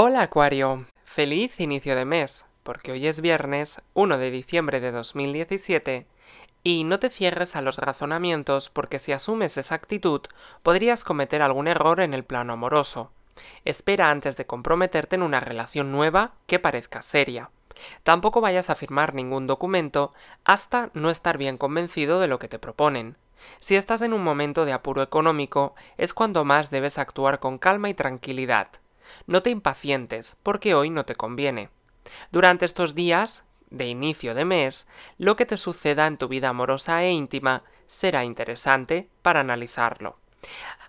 Hola Acuario, feliz inicio de mes, porque hoy es viernes 1 de diciembre de 2017 y no te cierres a los razonamientos porque si asumes esa actitud podrías cometer algún error en el plano amoroso. Espera antes de comprometerte en una relación nueva que parezca seria. Tampoco vayas a firmar ningún documento hasta no estar bien convencido de lo que te proponen. Si estás en un momento de apuro económico, es cuando más debes actuar con calma y tranquilidad. No te impacientes, porque hoy no te conviene. Durante estos días, de inicio de mes, lo que te suceda en tu vida amorosa e íntima será interesante para analizarlo.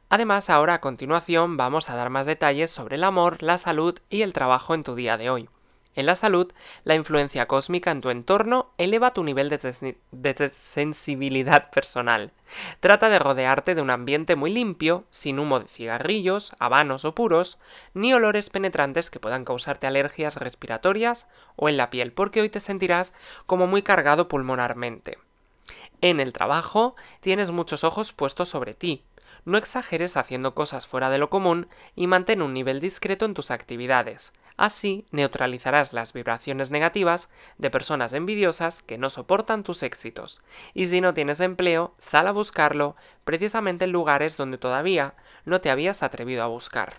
Además, ahora a continuación vamos a dar más detalles sobre el amor, la salud y el trabajo en tu día de hoy. En la salud, la influencia cósmica en tu entorno eleva tu nivel de, sensibilidad personal. Trata de rodearte de un ambiente muy limpio, sin humo de cigarrillos, habanos o puros, ni olores penetrantes que puedan causarte alergias respiratorias o en la piel, porque hoy te sentirás como muy cargado pulmonarmente. En el trabajo, tienes muchos ojos puestos sobre ti, no exageres haciendo cosas fuera de lo común y mantén un nivel discreto en tus actividades. Así neutralizarás las vibraciones negativas de personas envidiosas que no soportan tus éxitos. Y si no tienes empleo, sal a buscarlo precisamente en lugares donde todavía no te habías atrevido a buscar.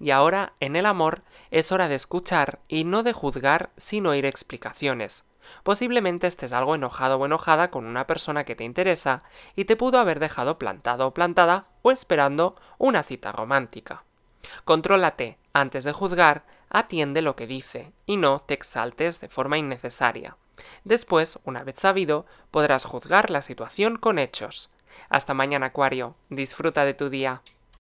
Y ahora, en el amor, es hora de escuchar y no de juzgar sin oír explicaciones. Posiblemente estés algo enojado o enojada con una persona que te interesa y te pudo haber dejado plantado o plantada o esperando una cita romántica. Contrólate antes de juzgar atiende lo que dice y no te exaltes de forma innecesaria. Después, una vez sabido, podrás juzgar la situación con hechos. Hasta mañana, Acuario. Disfruta de tu día.